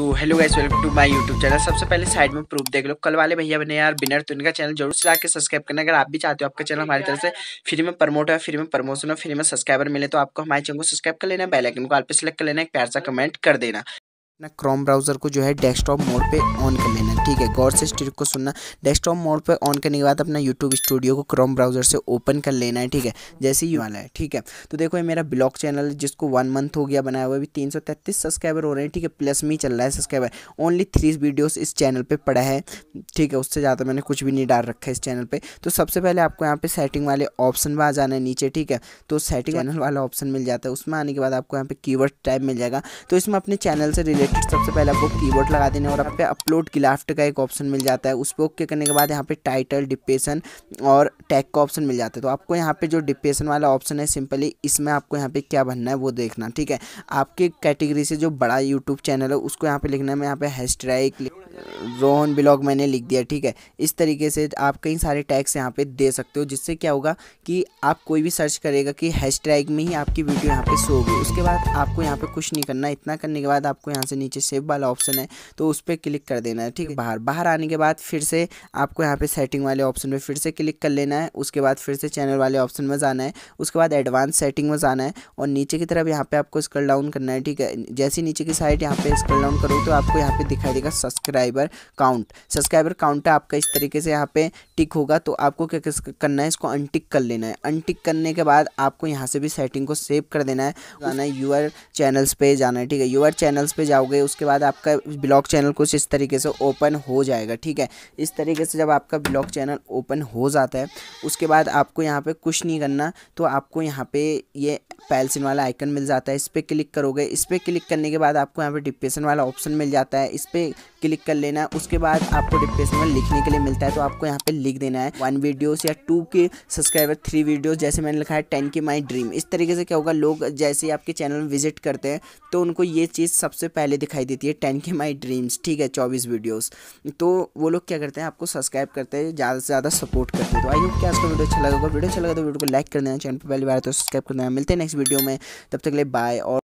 तो hello guys welcome to my YouTube channel सबसे पहले साइड में प्रूफ देख लो कल वाले भैया बने यार बिनर तो इनका चैनल जरूर से के सब्सक्राइब करना अगर आप भी चाहते हो आपका चैनल हमारी तरफ से फ्री में प्रमोट हो फ्री में प्रमोशन हो फ्री में सब्सक्राइबर मिले तो आपको हमारे चैनल को सब्सक्राइब कर लेना बेलाइकन को आप पे सेलेक्ट कर लेना एक प्यार सा कमेंट कर देना अपना क्रोम ब्राउज़र को जो है डेस्कटॉप मोड पे ऑन कर लेना ठीक है गौर से इस ट्रिक को सुनना डेस्कटॉप मोड पे ऑन करने के बाद अपना यूट्यूब स्टूडियो को क्रोम ब्राउज़र से ओपन कर लेना है ठीक है जैसे ही वाला है ठीक है तो देखो ये मेरा ब्लॉग चैनल जिसको वन मंथ हो गया बनाया हुआ अभी तीन सब्सक्राइबर हो रहे हैं ठीक है प्लस में ही चल रहा है सब्सक्राइबर ओनली थ्री वीडियोज़ इस चैनल पर पड़ा है ठीक है उससे ज़्यादा मैंने कुछ भी नहीं डाल रखा है इस चैनल पर तो सबसे पहले आपको यहाँ पर सेटिंग वाले ऑप्शन में आ जाना है नीचे ठीक है तो सेटिंग चैनल वाला ऑप्शन मिल जाता है उसमें आने के बाद आपको यहाँ पर कीवर्ड टाइप मिल जाएगा तो इसमें अपने चैनल से रिलेटेड सबसे पहले आपको कीबोर्ड लगा देना और आप पे अपलोड क्लाफ्ट का एक ऑप्शन मिल जाता है उस पर ओके करने के बाद यहाँ पे टाइटल डिपेशन और टैग का ऑप्शन मिल जाता है तो आपको यहाँ पे जो डिपेशन वाला ऑप्शन है सिंपली इसमें आपको यहाँ पे क्या बनना है वो देखना ठीक है आपके कैटेगरी से जो बड़ा यूट्यूब चैनल है उसको यहाँ पे लिखना है मैं यहाँ पे हैश रोहन ब्लॉग मैंने लिख दिया ठीक है इस तरीके से आप कई सारे टैग्स यहाँ पे दे सकते हो जिससे क्या होगा कि आप कोई भी सर्च करेगा कि हैश में ही आपकी वीडियो यहाँ पे शो होगी उसके बाद आपको यहाँ पे कुछ नहीं करना इतना करने के बाद आपको यहाँ से नीचे सेव वाला ऑप्शन है तो उस पर क्लिक कर देना है ठीक है बाहर बाहर आने के बाद फिर से आपको यहाँ पे सेटिंग वाले ऑप्शन में फिर से क्लिक कर लेना है उसके बाद फिर से चैनल वाले ऑप्शन में जाना है उसके बाद एडवांस सेटिंग में जाना है और नीचे की तरफ यहाँ पे आपको स्क्रल डाउन करना है ठीक है जैसी नीचे की साइड यहाँ पे स्क्रल डाउन करो तो आपको यहाँ पे दिखाई देगा सब्सक्राइबर काउंट सब्सक्राइबर काउंट आपका इस तरीके से यहाँ पे टिक होगा तो आपको क्या करना है इसको अनटिक कर लेना है अनटिक करने के बाद आपको यहाँ से भी सेटिंग को सेव कर देना है जाना है यूआर चैनल्स पे जाना है ठीक है यूआर चैनल्स पे जाओगे करोगे उसके बाद आपका ब्लॉग चैनल कुछ इस तरीके से ओपन हो जाएगा ठीक है इस तरीके से जब आपका ब्लॉग चैनल ओपन हो जाता है उसके बाद आपको यहाँ पे कुछ नहीं करना तो आपको यहाँ पे ये पैलसिन वाला आइकन मिल जाता है इस पर क्लिक करोगे इस पर क्लिक करने के बाद आपको यहाँ पे डिप्रेशन वाला ऑप्शन मिल जाता है इस पर क्लिक कर लेना है उसके बाद आपको डिप्रेशन में लिखने के लिए मिलता है तो आपको यहाँ पे लिख देना है वन वीडियोस या टू के सब्सक्राइबर थ्री वीडियोस जैसे मैंने लिखा है टेन की माई ड्रीम इस तरीके से क्या होगा लोग जैसे ही आपके चैनल विजिट करते हैं तो उनको ये चीज़ सबसे पहले पहले दिखाई देती है टेन के माई ड्रीम्स ठीक है चौबीस वीडियोस तो वो लोग क्या करते हैं आपको सब्सक्राइब करते हैं ज़्यादा से ज़्यादा सपोर्ट करते हैं तो आई होप क्या आपको वीडियो अच्छा लगा वीडियो अच्छा लगा तो वीडियो को लाइक कर देना चैनल पर पहली बार तो सब्सक्राइब कर देना मिलते हैं नेक्स्ट वीडियो में तब तक ले बाय और